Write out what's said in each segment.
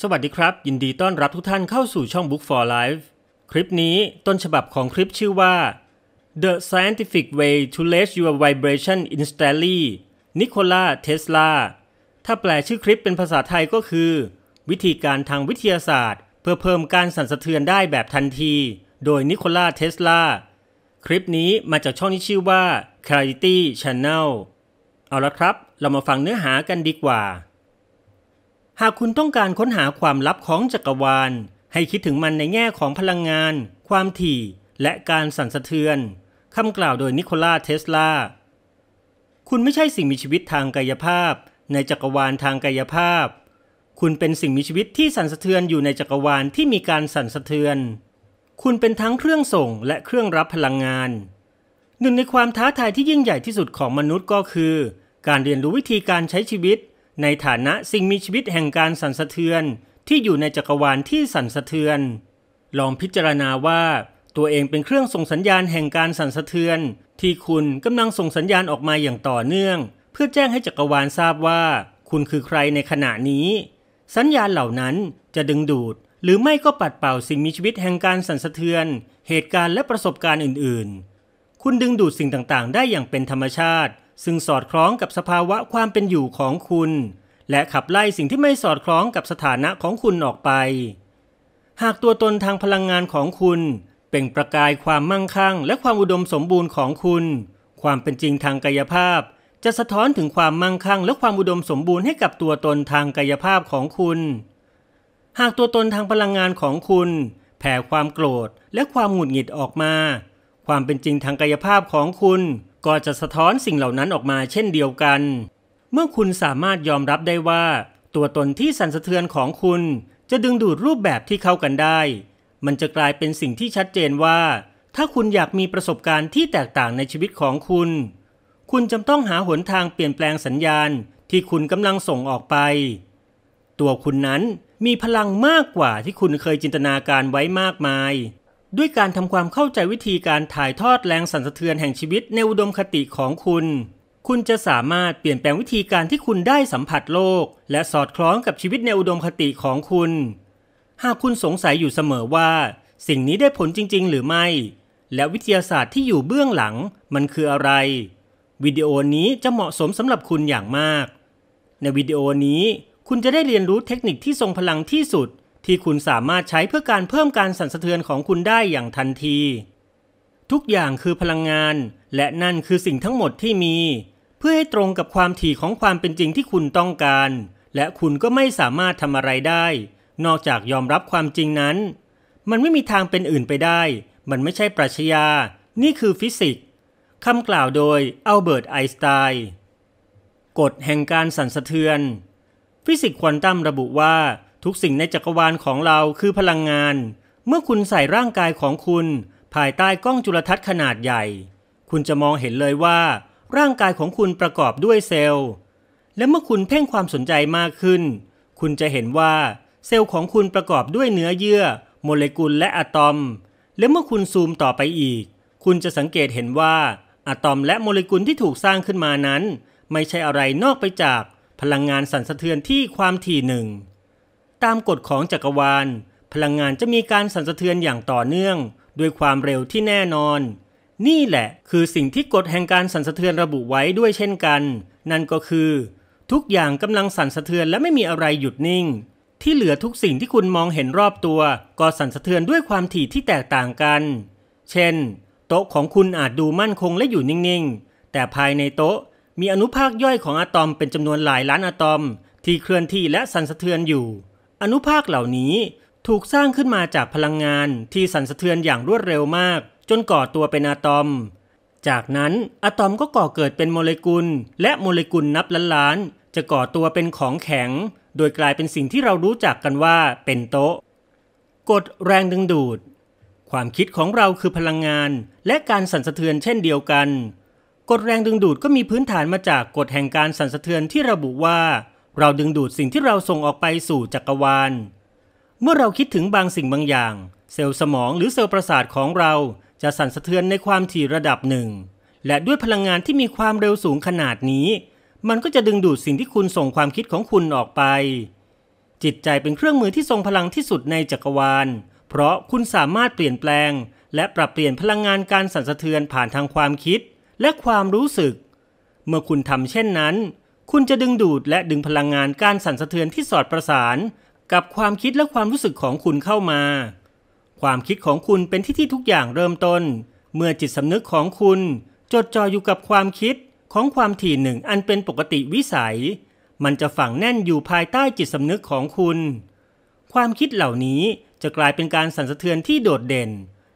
สวัสดีครับ ยินดีต้อนรับทุกท่านเข้าสู่ช่อง Book for Life คลิปนี้ต้นฉบับของคลิปชื่อว่า The Scientific Way to Raise Your Vibration Instantly นิโคลาเทสลาถ้าแปลชื่อคลิปเป็นภาษาไทยก็คือ วิธีการทางวิทยาศาสตร์ เพื่อเพิ่มการสั่นสะเทือนได้แบบทันที โดยนิโคลาเทสลาคลิปนี้มาจากช่องที่ชื่อว่า Clarity Channel เอาละครับ เรามาฟังเนื้อหากันดีกว่าหากคุณต้องการค้นหาความลับของจักรวาล ให้คิดถึงมันในแง่ของพลังงาน ความถี่ และการสั่นสะเทือนคำกล่าวโดยนิโคลาเทสลาคุณไม่ใช่สิ่งมีชีวิตทางกายภาพ ในจักรวาลทางกายภาพ คุณเป็นสิ่งมีชีวิตที่สั่นสะเทือนอยู่ในจักรวาลที่มีการสั่นสะเทือน คุณเป็นทั้งเครื่องส่งและเครื่องรับพลังงาน หนึ่งในความท้าทายที่ยิ่งใหญ่ที่สุดของมนุษย์ก็คือ การเรียนรู้วิธีการใช้ชีวิตในฐานะสิ่งมีชีวิตแห่งการสั่นสะเทือนที่อยู่ในจักรวาลที่สั่นสะเทือน ลองพิจารณาว่าตัวเองเป็นเครื่องส่งสัญญาณแห่งการสั่นสะเทือน ที่คุณกำลังส่งสัญญาณออกมาอย่างต่อเนื่อง เพื่อแจ้งให้จักรวาลทราบว่าคุณคือใครในขณะนี้ สัญญาณเหล่านั้นจะดึงดูด หรือไม่ก็ปัดเป่าสิ่งมีชีวิตแห่งการสั่นสะเทือน เหตุการณ์และประสบการณ์อื่นๆ คุณดึงดูดสิ่งต่างๆ ได้อย่างเป็นธรรมชาติซึ่งสอดคล้องกับสภาวะความเป็นอยู่ของคุณ และขับไล่สิ่งที่ไม่สอดคล้องกับสถานะของคุณออกไป หากตัวตนทางพลังงานของคุณ เป็นประกายความมั่งคั่ง และความอุดมสมบูรณ์ของคุณ ความเป็นจริงทางกายภาพ จะสะท้อนถึงความมั่งคั่งและความอุดมสมบูรณ์ให้กับตัวตนทางกายภาพของคุณ หากตัวตนทางพลังงานของคุณ แผ่ความโกรธและความหงุดหงิดออกมา ความเป็นจริงทางกายภาพของคุณก็จะสะท้อนสิ่งเหล่านั้นออกมาเช่นเดียวกัน เมื่อคุณสามารถยอมรับได้ว่า ตัวตนที่สั่นสะเทือนของคุณ จะดึงดูดรูปแบบที่เข้ากันได้ มันจะกลายเป็นสิ่งที่ชัดเจนว่า ถ้าคุณอยากมีประสบการณ์ที่แตกต่างในชีวิตของคุณ คุณจำต้องหาหนทางเปลี่ยนแปลงสัญญาณที่คุณกำลังส่งออกไป ตัวคุณนั้นมีพลังมากกว่าที่คุณเคยจินตนาการไว้มากมายด้วยการทำความเข้าใจวิธีการถ่ายทอดแรงสั่นสะเทือนแห่งชีวิตในอุดมคติของคุณ คุณจะสามารถเปลี่ยนแปลงวิธีการที่คุณได้สัมผัสโลก และสอดคล้องกับชีวิตในอุดมคติของคุณ หากคุณสงสัยอยู่เสมอว่า สิ่งนี้ได้ผลจริงๆ หรือไม่ และวิทยาศาสตร์ที่อยู่เบื้องหลัง มันคืออะไร วิดีโอนี้จะเหมาะสมสำหรับคุณอย่างมาก ในวิดีโอนี้ คุณจะได้เรียนรู้เทคนิคที่ทรงพลังที่สุดที่คุณสามารถใช้เพื่อการเพิ่มการสั่นสะเทือนของคุณได้อย่างทันที ทุกอย่างคือพลังงาน และนั่นคือสิ่งทั้งหมดที่มี เพื่อให้ตรงกับความถี่ของความเป็นจริงที่คุณต้องการ และคุณก็ไม่สามารถทำอะไรได้ นอกจากยอมรับความจริงนั้น มันไม่มีทางเป็นอื่นไปได้ มันไม่ใช่ปรัชญานี่คือฟิสิกส์คำกล่าวโดยอัลเบิร์ตไอน์สไตน์กฎแห่งการสั่นสะเทือน ฟิสิกส์ควอนตัมระบุว่าทุกสิ่งในจักรวาลของเราคือพลังงาน เมื่อคุณใส่ร่างกายของคุณภายใต้กล้องจุลทรรศน์ขนาดใหญ่ คุณจะมองเห็นเลยว่าร่างกายของคุณประกอบด้วยเซลล์ และเมื่อคุณเพ่งความสนใจมากขึ้น คุณจะเห็นว่าเซลล์ของคุณประกอบด้วยเนื้อเยื่อ โมเลกุลและอะตอม และเมื่อคุณซูมต่อไปอีก คุณจะสังเกตเห็นว่าอะตอมและโมเลกุลที่ถูกสร้างขึ้นมานั้นไม่ใช่อะไรนอกไปจากพลังงานสั่นสะเทือนที่ความถี่หนึ่งตามกฎของจักรวาล พลังงานจะมีการสั่นสะเทือนอย่างต่อเนื่องด้วยความเร็วที่แน่นอน นี่แหละคือสิ่งที่กฎแห่งการสั่นสะเทือนระบุไว้ด้วยเช่นกัน นั่นก็คือ ทุกอย่างกำลังสั่นสะเทือนและไม่มีอะไรหยุดนิ่ง ที่เหลือทุกสิ่งที่คุณมองเห็นรอบตัวก็สั่นสะเทือนด้วยความถี่ที่แตกต่างกัน เช่น โต๊ะของคุณอาจดูมั่นคงและอยู่นิ่งๆ แต่ภายในโต๊ะมีอนุภาคย่อยของอะตอมเป็นจำนวนหลายล้านอะตอมที่เคลื่อนที่และสั่นสะเทือนอยู่อนุภาคเหล่านี้ถูกสร้างขึ้นมาจากพลังงานที่สั่นสะเทือนอย่างรวดเร็วมาก จนก่อตัวเป็นอะตอม จากนั้นอะตอมก็ก่อเกิดเป็นโมเลกุล และโมเลกุลนับล้าน ๆ จะก่อตัวเป็นของแข็ง โดยกลายเป็นสิ่งที่เรารู้จักกันว่าเป็นโต๊ะกฎแรงดึงดูด ความคิดของเราคือพลังงาน และการสั่นสะเทือนเช่นเดียวกันกฎแรงดึงดูดก็มีพื้นฐานมาจากกฎแห่งการสั่นสะเทือนที่ระบุว่าเราดึงดูดสิ่งที่เราส่งออกไปสู่จักรวาล เมื่อเราคิดถึงบางสิ่งบางอย่าง เซลล์สมองหรือเซลล์ประสาทของเรา จะสั่นสะเทือนในความถี่ระดับหนึ่ง และด้วยพลังงานที่มีความเร็วสูงขนาดนี้ มันก็จะดึงดูดสิ่งที่คุณส่งความคิดของคุณออกไป จิตใจเป็นเครื่องมือที่ทรงพลังที่สุดในจักรวาล เพราะคุณสามารถเปลี่ยนแปลง และปรับเปลี่ยนพลังงานการสั่นสะเทือนผ่านทางความคิดและความรู้สึก เมื่อคุณทำเช่นนั้นคุณจะดึงดูดและดึงพลังงานการสั่นสะเทือนที่สอดประสาน กับความคิดและความรู้สึกของคุณเข้ามา ความคิดของคุณเป็นที่ที่ทุกอย่างเริ่มต้น เมื่อจิตสำนึกของคุณ จดจ่ออยู่กับความคิดของความถี่หนึ่งอันเป็นปกติวิสัย มันจะฝังแน่นอยู่ภายใต้จิตสำนึกของคุณ ความคิดเหล่านี้จะกลายเป็นการสั่นสะเทือนที่โดดเด่น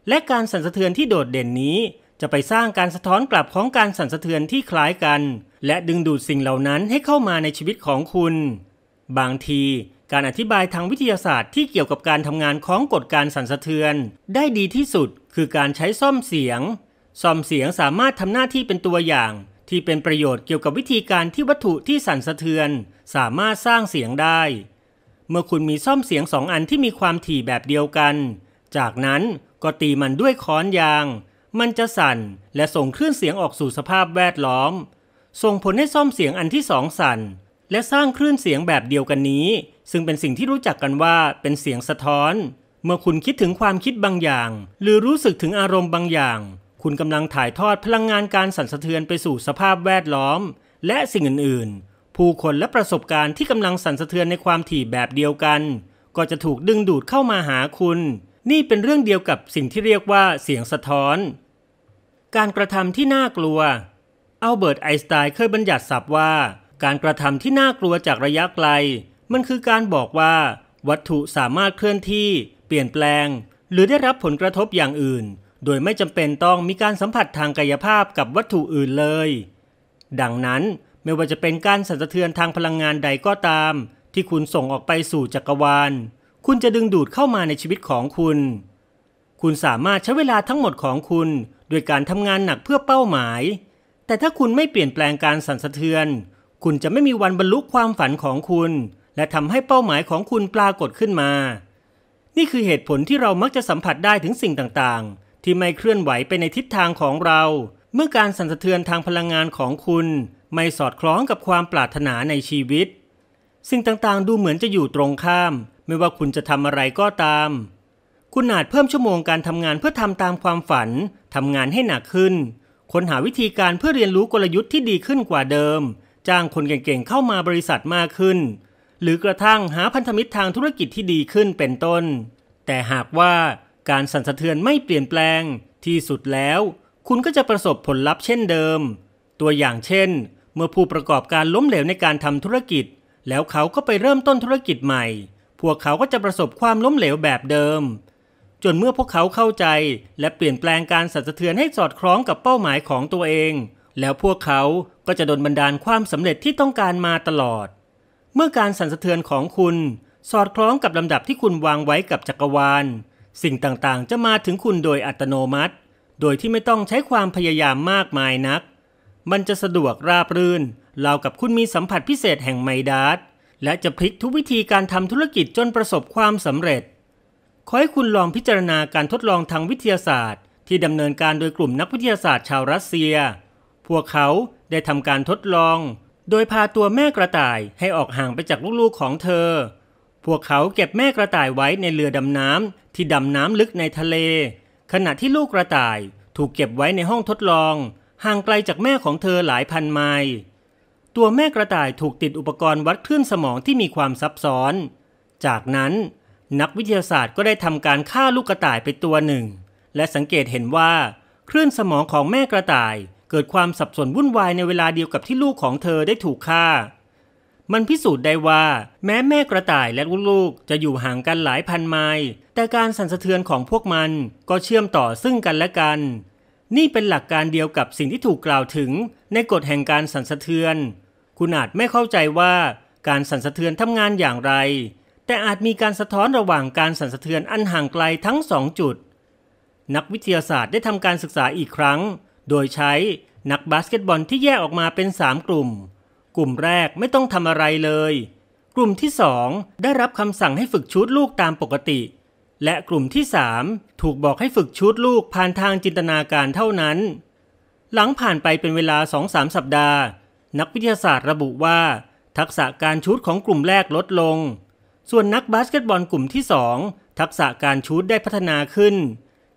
และการสั่นสะเทือนที่โดดเด่นนี้ จะไปสร้างการสะท้อนกลับของการสั่นสะเทือนที่คล้ายกันและดึงดูดสิ่งเหล่านั้นให้เข้ามาในชีวิตของคุณ บางทีการอธิบายทางวิทยาศาสตร์ที่เกี่ยวกับการทำงานของกฎการสั่นสะเทือน ได้ดีที่สุดคือการใช้ซ่อมเสียง ซ่อมเสียงสามารถทำหน้าที่เป็นตัวอย่าง ที่เป็นประโยชน์เกี่ยวกับวิธีการที่วัตถุที่สั่นสะเทือน สามารถสร้างเสียงได้ เมื่อคุณมีซ่อมเสียงสองอันที่มีความถี่แบบเดียวกัน จากนั้นก็ตีมันด้วยค้อนยาง มันจะสั่นและส่งคลื่นเสียงออกสู่สภาพแวดล้อมส่งผลให้ซ่อมเสียงอันที่สองสั่น และสร้างคลื่นเสียงแบบเดียวกันนี้ ซึ่งเป็นสิ่งที่รู้จักกันว่าเป็นเสียงสะท้อน เมื่อคุณคิดถึงความคิดบางอย่าง หรือรู้สึกถึงอารมณ์บางอย่าง คุณกำลังถ่ายทอดพลังงานการสั่นสะเทือนไปสู่สภาพแวดล้อม และสิ่งอื่นๆ ผู้คนและประสบการณ์ที่กำลังสั่นสะเทือนในความถี่แบบเดียวกัน ก็จะถูกดึงดูดเข้ามาหาคุณ นี่เป็นเรื่องเดียวกับสิ่งที่เรียกว่าเสียงสะท้อน การกระทำที่น่ากลัวอัลเบิร์ตไอน์สไตน์เคยบัญญัติศัพท์ว่าการกระทำที่น่ากลัวจากระยะไกล มันคือการบอกว่า วัตถุสามารถเคลื่อนที่ เปลี่ยนแปลง หรือได้รับผลกระทบอย่างอื่น โดยไม่จำเป็นต้องมีการสัมผัสทางกายภาพกับวัตถุอื่นเลย ดังนั้นไม่ว่าจะเป็นการสั่นสะเทือนทางพลังงานใดก็ตาม ที่คุณส่งออกไปสู่จักรวาลคุณจะดึงดูดเข้ามาในชีวิตของคุณ คุณสามารถใช้เวลาทั้งหมดของคุณโดยการทำงานหนักเพื่อเป้าหมายแต่ถ้าคุณไม่เปลี่ยนแปลงการสั่นสะเทือน คุณจะไม่มีวันบรรลุความฝันของคุณ และทำให้เป้าหมายของคุณปรากฏขึ้นมา นี่คือเหตุผลที่เรามักจะสัมผัสได้ถึงสิ่งต่าง ๆ ที่ไม่เคลื่อนไหวไปในทิศทางของเรา เมื่อการสั่นสะเทือนทางพลังงานของคุณ ไม่สอดคล้องกับความปรารถนาในชีวิต สิ่งต่าง ๆ ดูเหมือนจะอยู่ตรงข้าม ไม่ว่าคุณจะทำอะไรก็ตาม คุณอาจเพิ่มชั่วโมงการทำงานเพื่อทำตามความฝันทำงานให้หนักขึ้นค้นหาวิธีการเพื่อเรียนรู้กลยุทธ์ที่ดีขึ้นกว่าเดิม จ้างคนเก่งๆเข้ามาบริษัทมากขึ้น หรือกระทั่งหาพันธมิตรทางธุรกิจที่ดีขึ้นเป็นต้น แต่หากว่าการสั่นสะเทือนไม่เปลี่ยนแปลง ที่สุดแล้วคุณก็จะประสบผลลัพธ์เช่นเดิม ตัวอย่างเช่นเมื่อผู้ประกอบการล้มเหลวในการทำธุรกิจ แล้วเขาก็ไปเริ่มต้นธุรกิจใหม่ พวกเขาก็จะประสบความล้มเหลวแบบเดิมจนเมื่อพวกเขาเข้าใจและเปลี่ยนแปลงการสั่นสะเทือนให้สอดคล้องกับเป้าหมายของตัวเอง แล้วพวกเขาก็จะดนบันดาลความสำเร็จที่ต้องการมาตลอด เมื่อการสั่นสะเทือนของคุณ สอดคล้องกับลำดับที่คุณวางไว้กับจักรวาล สิ่งต่างๆ จะมาถึงคุณโดยอัตโนมัติ โดยที่ไม่ต้องใช้ความพยายามมากมายนัก มันจะสะดวกราบรื่นเรากับคุณมีสัมผัสพิเศษแห่งไมดาสและจะพลิกทุกวิธีการทำธุรกิจจนประสบความสำเร็จขอให้คุณลองพิจารณาการทดลองทางวิทยาศาสตร์ ที่ดำเนินการโดยกลุ่มนักวิทยาศาสตร์ชาวรัสเซีย พวกเขาได้ทำการทดลอง โดยพาตัวแม่กระต่ายให้ออกห่างไปจากลูกๆของเธอ พวกเขาเก็บแม่กระต่ายไว้ในเรือดำน้ำ ที่ดำน้ำลึกในทะเล ขณะที่ลูกกระต่ายถูกเก็บไว้ในห้องทดลอง ห่างไกลจากแม่ของเธอหลายพันไมล์ ตัวแม่กระต่ายถูกติดอุปกรณ์วัดคลื่นสมองที่มีความซับซ้อน จากนั้นนักวิทยาศาสตร์ก็ได้ทำการฆ่าลูกกระต่ายไปตัวหนึ่งและสังเกตเห็นว่าคลื่นสมองของแม่กระต่ายเกิดความสับสนวุ่นวายในเวลาเดียวกับที่ลูกของเธอได้ถูกฆ่า มันพิสูจน์ได้ว่าแม้แม่กระต่ายและลูกๆจะอยู่ห่างกันหลายพันไมล์แต่การสั่นสะเทือนของพวกมันก็เชื่อมต่อซึ่งกันและกันนี่เป็นหลักการเดียวกับสิ่งที่ถูกกล่าวถึงในกฎแห่งการสั่นสะเทือนคุณอาจไม่เข้าใจว่าการสั่นสะเทือนทำงานอย่างไรแต่อาจมีการสะท้อนระหว่างการสั่นสะเทือนอันห่างไกลทั้งสองจุด นักวิทยาศาสตร์ได้ทำการศึกษาอีกครั้ง โดยใช้นักบาสเกตบอลที่แยกออกมาเป็น 3 กลุ่ม กลุ่มแรกไม่ต้องทำอะไรเลย กลุ่มที่ 2 ได้รับคำสั่งให้ฝึกชุดลูกตามปกติ และกลุ่มที่ 3 ถูกบอกให้ฝึกชุดลูกผ่านทางจินตนาการเท่านั้น หลังผ่านไปเป็นเวลา2-3สสัปดาห์ นักวิทยาศาสตร์ระบุว่า ทักษะการชุดของกลุ่มแรกลดลงส่วนนักบาสเกตบอลกลุ่มที่ 2 ทักษะการชูดได้พัฒนาขึ้น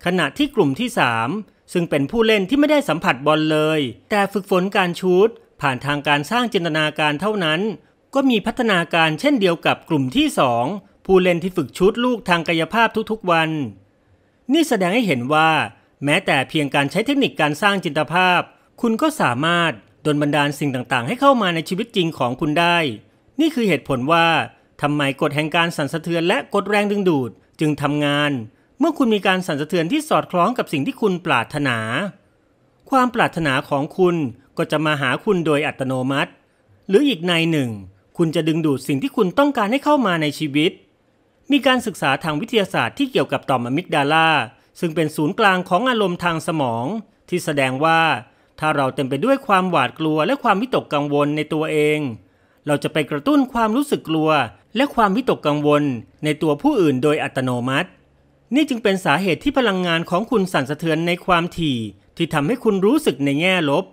ขณะที่กลุ่มที่ 3 ซึ่งเป็นผู้เล่นที่ไม่ได้สัมผัสบอลเลย แต่ฝึกฝนการชูดผ่านทางการสร้างจินตนาการเท่านั้น ก็มีพัฒนาการเช่นเดียวกับกลุ่มที่ 2 ผู้เล่นที่ฝึกชูดลูกทางกายภาพทุกๆวัน นี่แสดงให้เห็นว่า แม้แต่เพียงการใช้เทคนิคการสร้างจินตภาพ คุณก็สามารถดลบันดาลสิ่งต่างๆ ให้เข้ามาในชีวิตจริงของคุณได้ นี่คือเหตุผลว่าทำไมกฎแห่งการสั่นสะเทือนและกฎแรงดึงดูด จึงทำงาน เมื่อคุณมีการสั่นสะเทือนที่สอดคล้องกับสิ่งที่คุณปรารถนา ความปรารถนาของคุณก็จะมาหาคุณโดยอัตโนมัติ หรืออีกในหนึ่ง คุณจะดึงดูดสิ่งที่คุณต้องการให้เข้ามาในชีวิต มีการศึกษาทางวิทยาศาสตร์ที่เกี่ยวกับต่อมอะมิกดาลาซึ่งเป็นศูนย์กลางของอารมณ์ทางสมอง ที่แสดงว่า ถ้าเราเต็มไปด้วยความหวาดกลัวและความวิตกกังวลในตัวเอง เราจะไปกระตุ้นความรู้สึกกลัวและความวิตกกังวลในตัวผู้อื่นโดยอัตโนมัติ นี่จึงเป็นสาเหตุที่พลังงานของคุณสั่นสะเทือนในความถี่ ที่ทำให้คุณรู้สึกในแง่ลบ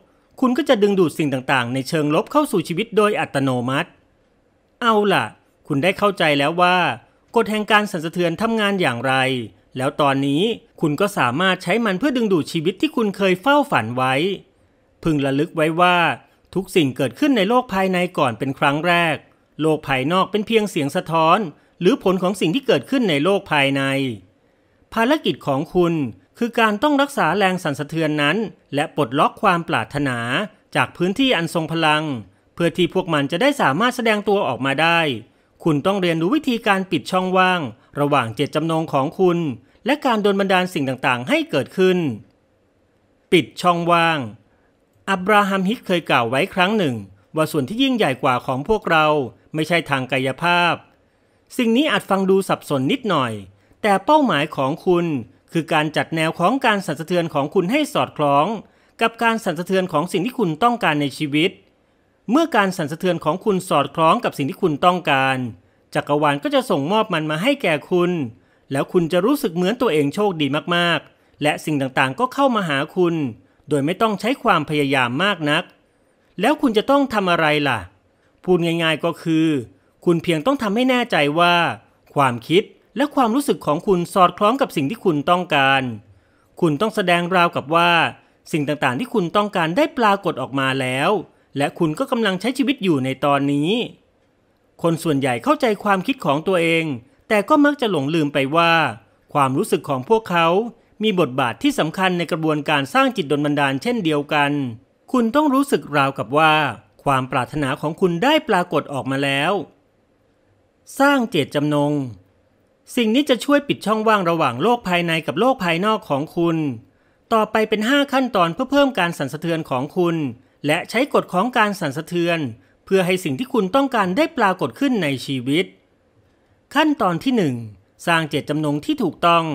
คุณก็จะดึงดูดสิ่งต่างๆในเชิงลบเข้าสู่ชีวิตโดยอัตโนมัติ เอาล่ะ คุณได้เข้าใจแล้วว่ากฎแห่งการสั่นสะเทือนทำงานอย่างไร แล้วตอนนี้คุณก็สามารถใช้มันเพื่อดึงดูดชีวิตที่คุณเคยเฝ้าฝันไว้ พึงระลึกไว้ว่าทุกสิ่งเกิดขึ้นในโลกภายในก่อนเป็นครั้งแรกโลกภายนอกเป็นเพียงเสียงสะท้อนหรือผลของสิ่งที่เกิดขึ้นในโลกภายใน ภารกิจของคุณคือการต้องรักษาแรงสั่นสะเทือนนั้น และปลดล็อกความปรารถนาจากพื้นที่อันทรงพลัง เพื่อที่พวกมันจะได้สามารถแสดงตัวออกมาได้ คุณต้องเรียนรู้วิธีการปิดช่องว่าง ระหว่างเจตจำนงของคุณ และการโดนบันดาลสิ่งต่างๆ ให้เกิดขึ้น ปิดช่องว่าง อับราฮัมฮิกเคยกล่าวไว้ครั้งหนึ่ง ว่าส่วนที่ยิ่งใหญ่กว่าของพวกเราไม่ใช่ทางกายภาพ สิ่งนี้อาจฟังดูสับสนนิดหน่อย แต่เป้าหมายของคุณคือการจัดแนวของการสั่นสะเทือนของคุณให้สอดคล้อง กับการสั่นสะเทือนของสิ่งที่คุณต้องการในชีวิต เมื่อการสั่นสะเทือนของคุณสอดคล้องกับสิ่งที่คุณต้องการจักรวาลก็จะส่งมอบมันมาให้แก่คุณ แล้วคุณจะรู้สึกเหมือนตัวเองโชคดีมาก ๆ และสิ่งต่าง ๆ ก็เข้ามาหาคุณ โดยไม่ต้องใช้ความพยายามมากนัก แล้วคุณจะต้องทำอะไรล่ะพูดง่ายๆก็คือ คุณเพียงต้องทำให้แน่ใจว่า ความคิดและความรู้สึกของคุณสอดคล้องกับสิ่งที่คุณต้องการ คุณต้องแสดงราวกับว่า สิ่งต่างๆ ที่คุณต้องการได้ปรากฏออกมาแล้ว และคุณก็กำลังใช้ชีวิตอยู่ในตอนนี้ คนส่วนใหญ่เข้าใจความคิดของตัวเอง แต่ก็มักจะหลงลืมไปว่า ความรู้สึกของพวกเขา มีบทบาทที่สำคัญในกระบวนการสร้างจิตดลบันดาล เช่นเดียวกัน คุณต้องรู้สึกราวกับว่าความปรารถนาของคุณได้ปรากฏออกมาแล้ว สร้างเจตจำนง สิ่งนี้จะช่วยปิดช่องว่างระหว่างโลกภายในกับโลกภายนอกของคุณ ต่อไปเป็น 5 ขั้นตอนเพื่อเพิ่มการสั่นสะเทือนของคุณ และใช้กฎของการสั่นสะเทือน เพื่อให้สิ่งที่คุณต้องการได้ปรากฏขึ้นในชีวิต ขั้นตอนที่ 1 สร้างเจตจำนงที่ถูกต้อง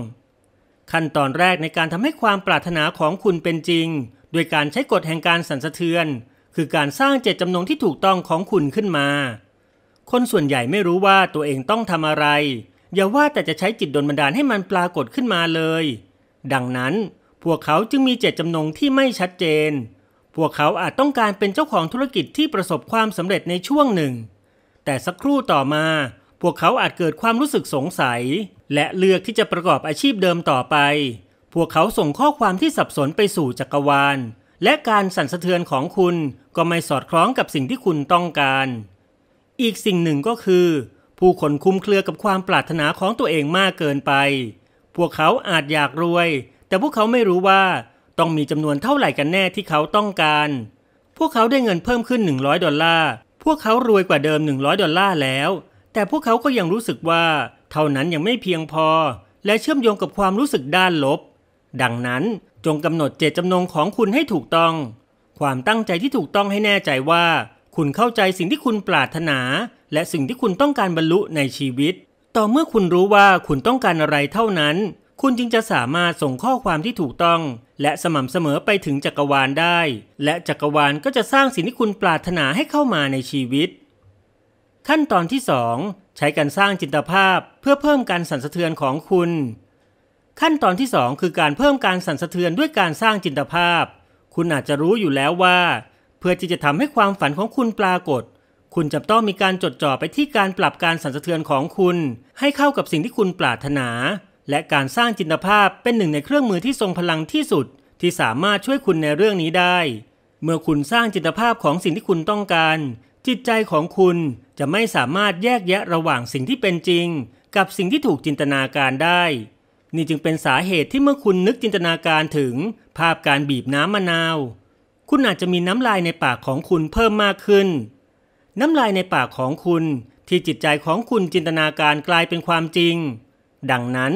ขั้นตอนแรกในการทำให้ความปรารถนาของคุณเป็นจริงโดยการใช้กฎแห่งการสั่นสะเทือนคือการสร้างเจตจำนงที่ถูกต้องของคุณขึ้นมา คนส่วนใหญ่ไม่รู้ว่าตัวเองต้องทำอะไร อย่าว่าแต่จะใช้จิตดลบันดาลให้มันปรากฏขึ้นมาเลย ดังนั้น พวกเขาจึงมีเจตจำนงที่ไม่ชัดเจน พวกเขาอาจต้องการเป็นเจ้าของธุรกิจที่ประสบความสำเร็จในช่วงหนึ่ง แต่สักครู่ต่อมา พวกเขาอาจเกิดความรู้สึกสงสัย และเลือกที่จะประกอบอาชีพเดิมต่อไป พวกเขาส่งข้อความที่สับสนไปสู่จักรวาลและการสั่นสะเทือนของคุณก็ไม่สอดคล้องกับสิ่งที่คุณต้องการ อีกสิ่งหนึ่งก็คือ ผู้คนคุ้มเครือกับความปรารถนาของตัวเองมากเกินไป พวกเขาอาจอยากรวย แต่พวกเขาไม่รู้ว่าต้องมีจำนวนเท่าไหร่กันแน่ที่เขาต้องการ พวกเขาได้เงินเพิ่มขึ้น 100 ดอลลาร์ พวกเขารวยกว่าเดิม 100 ดอลลาร์แล้ว แต่พวกเขาก็ยังรู้สึกว่า เท่านั้นยังไม่เพียงพอ และเชื่อมโยงกับความรู้สึกด้านลบ ดังนั้นจงกำหนดเจตจำนงของคุณให้ถูกต้อง ความตั้งใจที่ถูกต้องให้แน่ใจว่า คุณเข้าใจสิ่งที่คุณปรารถนา และสิ่งที่คุณต้องการบรรลุในชีวิต ต่อเมื่อคุณรู้ว่าคุณต้องการอะไรเท่านั้น คุณจึงจะสามารถส่งข้อความที่ถูกต้อง และสม่ำเสมอไปถึงจักรวาลได้ และจักรวาลก็จะสร้างสิ่งที่คุณปรารถนาให้เข้ามาในชีวิต ขั้นตอนที่ 2 ใช้การสร้างจินตภาพเพื่อเพิ่มการสั่นสะเทือนของคุณขั้นตอนที่2คือการเพิ่มการสั่นสะเทือนด้วยการสร้างจินตภาพ คุณอาจจะรู้อยู่แล้วว่า เพื่อที่จะทำให้ความฝันของคุณปรากฏ คุณจะต้องมีการจดจ่อไปที่การปรับการสั่นสะเทือนของคุณ ให้เข้ากับสิ่งที่คุณปรารถนา และการสร้างจินตภาพเป็นหนึ่งในเครื่องมือที่ทรงพลังที่สุด ที่สามารถช่วยคุณในเรื่องนี้ได้ เมื่อคุณสร้างจินตภาพของสิ่งที่คุณต้องการ จิตใจของคุณจะไม่สามารถแยกแยะระหว่างสิ่งที่เป็นจริง กับสิ่งที่ถูกจินตนาการได้นี่จึงเป็นสาเหตุที่เมื่อคุณนึกจินตนาการถึงภาพการบีบน้ำมะนาว คุณอาจจะมีน้ำลายในปากของคุณเพิ่มมากขึ้น น้ำลายในปากของคุณ ที่จิตใจของคุณจินตนาการกลายเป็นความจริง ดังนั้น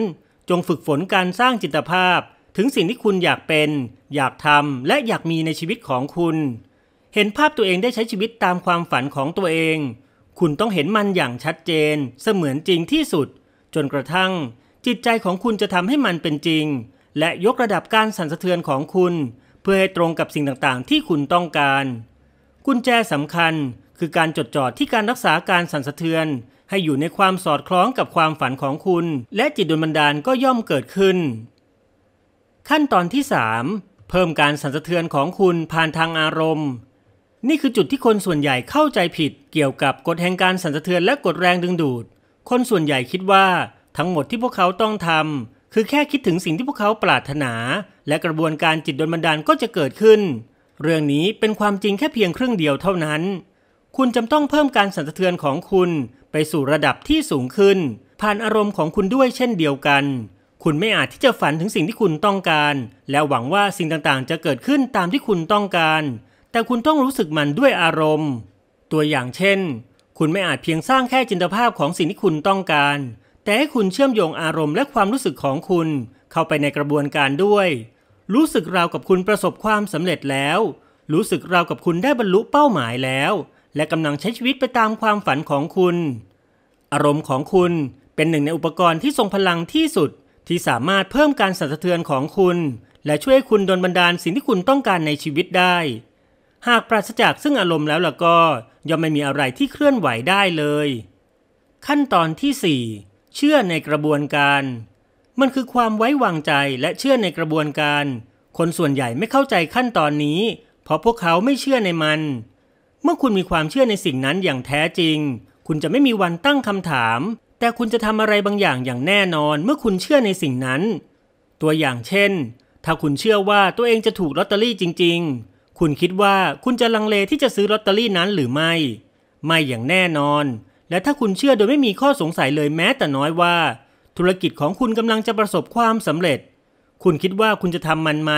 จงฝึกฝนการสร้างจิตภาพถึงสิ่งที่คุณอยากเป็น อยากทำ และอยากมีในชีวิตของคุณ เห็นภาพตัวเองได้ใช้ชีวิตตามความฝันของตัวเอง คุณต้องเห็นมันอย่างชัดเจน เสมือนจริงที่สุด จนกระทั่งจิตใจของคุณจะทำให้มันเป็นจริง และยกระดับการสั่นสะเทือนของคุณ เพื่อให้ตรงกับสิ่งต่างๆ ที่คุณต้องการ กุญแจสำคัญคือการจดจ่อที่การรักษาการสั่นสะเทือน ให้อยู่ในความสอดคล้องกับความฝันของคุณ และจิตดลบันดาลก็ย่อมเกิดขึ้น ขั้นตอนที่3เพิ่มการสั่นสะเทือนของคุณผ่านทางอารมณ์ นี่คือจุดที่คนส่วนใหญ่เข้าใจผิดเกี่ยวกับกฎแห่งการสั่นสะเทือนและกฎแรงดึงดูด คนส่วนใหญ่คิดว่าทั้งหมดที่พวกเขาต้องทำคือแค่คิดถึงสิ่งที่พวกเขาปรารถนา และกระบวนการจิตดลบันดาลก็จะเกิดขึ้น เรื่องนี้เป็นความจริงแค่เพียงครึ่งเดียวเท่านั้น คุณจำต้องเพิ่มการสั่นสะเทือนของคุณไปสู่ระดับที่สูงขึ้น ผ่านอารมณ์ของคุณด้วยเช่นเดียวกัน คุณไม่อาจที่จะฝันถึงสิ่งที่คุณต้องการ และหวังว่าสิ่งต่าง ๆ จะเกิดขึ้นตามที่คุณต้องการ แต่คุณต้องรู้สึกมันด้วยอารมณ์ ตัวอย่างเช่น คุณไม่อาจเพียงสร้างแค่จินตภาพของสิ่งที่คุณต้องการแต่ให้คุณเชื่อมโยงอารมณ์และความรู้สึกของคุณ เข้าไปในกระบวนการด้วย รู้สึกราวกับคุณประสบความสำเร็จแล้ว รู้สึกราวกับคุณได้บรรลุเป้าหมายแล้ว และกำลังใช้ชีวิตไปตามความฝันของคุณ อารมณ์ของคุณเป็นหนึ่งในอุปกรณ์ที่ทรงพลังที่สุด ที่สามารถเพิ่มการสั่นสะเทือนของคุณ และช่วยคุณดลบันดาลสิ่งที่คุณต้องการในชีวิตได้ หากปราศจากซึ่งอารมณ์แล้วล่ะก็ย่อมไม่มีอะไรที่เคลื่อนไหวได้เลย ขั้นตอนที่4เชื่อในกระบวนการ มันคือความไว้วางใจและเชื่อในกระบวนการ คนส่วนใหญ่ไม่เข้าใจขั้นตอนนี้เพราะพวกเขาไม่เชื่อในมัน เมื่อคุณมีความเชื่อในสิ่งนั้นอย่างแท้จริง คุณจะไม่มีวันตั้งคำถาม แต่คุณจะทำอะไรบางอย่างอย่างแน่นอน เมื่อคุณเชื่อในสิ่งนั้น ตัวอย่างเช่น ถ้าคุณเชื่อว่าตัวเองจะถูกลอตเตอรี่จริง ๆ คุณคิดว่าคุณจะลังเลที่จะซื้อลอตเตอรี่นั้นหรือไม่ ไม่อย่างแน่นอนและถ้าคุณเชื่อโดยไม่มีข้อสงสัยเลยแม้ แต่น้อยว่า ธุรกิจของคุณกำลังจะประสบความสำเร็จ คุณคิดว่าคุณจะทำมันไหม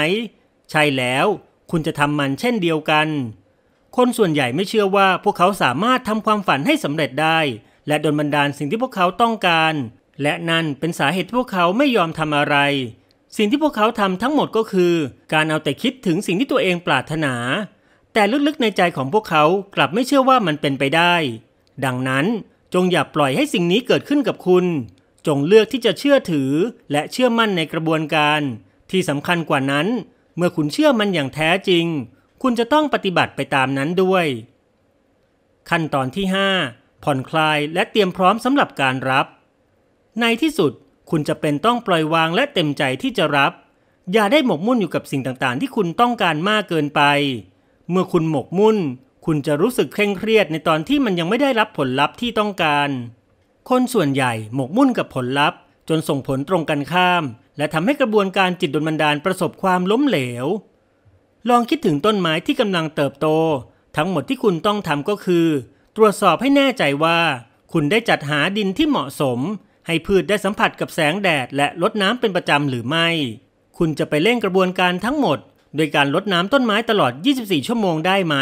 ใช่แล้วคุณจะทำมันเช่นเดียวกัน คนส่วนใหญ่ไม่เชื่อว่าพวกเขาสามารถทำความฝันให้สำเร็จได้ และดนบันดาลสิ่งที่พวกเขาต้องการ และนั่นเป็นสาเหตุที่พวกเขาไม่ยอมทำอะไร สิ่งที่พวกเขาทำทั้งหมดก็คือ การเอาแต่คิดถึงสิ่งที่ตัวเองปรารถนา แต่ลึกๆในใจของพวกเขากลับไม่เชื่อว่ามันเป็นไปได้ดังนั้นจงอย่าปล่อยให้สิ่งนี้เกิดขึ้นกับคุณ จงเลือกที่จะเชื่อถือและเชื่อมั่นในกระบวนการ ที่สำคัญกว่านั้น เมื่อคุณเชื่อมันอย่างแท้จริง คุณจะต้องปฏิบัติไปตามนั้นด้วย ขั้นตอนที่ 5 ผ่อนคลายและเตรียมพร้อมสำหรับการรับ ในที่สุดคุณจะเป็นต้องปล่อยวางและเต็มใจที่จะรับ อย่าได้หมกมุ่นอยู่กับสิ่งต่างๆ ที่คุณต้องการมากเกินไป เมื่อคุณหมกมุ่นคุณจะรู้สึกเคร่งเครียดในตอนที่มันยังไม่ได้รับผลลัพธ์ที่ต้องการ คนส่วนใหญ่หมกมุ่นกับผลลัพธ์จนส่งผลตรงกันข้ามและทำให้กระบวนการจิตดลบันดาลประสบความล้มเหลว ลองคิดถึงต้นไม้ที่กำลังเติบโต ทั้งหมดที่คุณต้องทำก็คือ ตรวจสอบให้แน่ใจว่าคุณได้จัดหาดินที่เหมาะสม ให้พืชได้สัมผัสกับแสงแดดและลดน้ำเป็นประจำหรือไม่ คุณจะไปเร่งกระบวนการทั้งหมดโดยการลดน้ำต้นไม้ตลอด 24 ชั่วโมงได้ไหม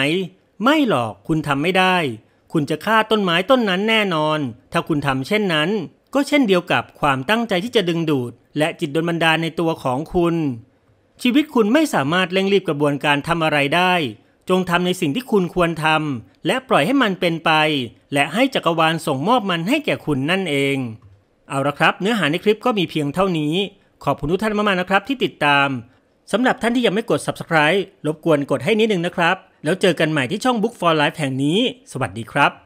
ไม่หรอกคุณทำไม่ได้ คุณจะฆ่าต้นไม้ต้นนั้นแน่นอน ถ้าคุณทำเช่นนั้น ก็เช่นเดียวกับความตั้งใจที่จะดึงดูดและจิตดลบันดาลในตัวของคุณ ชีวิตคุณไม่สามารถเร่งรีบกระบวนการทำอะไรได้ จงทำในสิ่งที่คุณควรทำและปล่อยให้มันเป็นไป และให้จักรวาลส่งมอบมันให้แก่คุณนั่นเอง เอาละครับ เนื้อหาในคลิปก็มีเพียงเท่านี้ ขอบคุณทุกท่านมากๆ นะครับที่ติดตามสำหรับท่านที่ยังไม่กด subscribe รบกวนกดให้นิดนึงนะครับแล้วเจอกันใหม่ที่ช่อง Book for Life แห่งนี้ สวัสดีครับ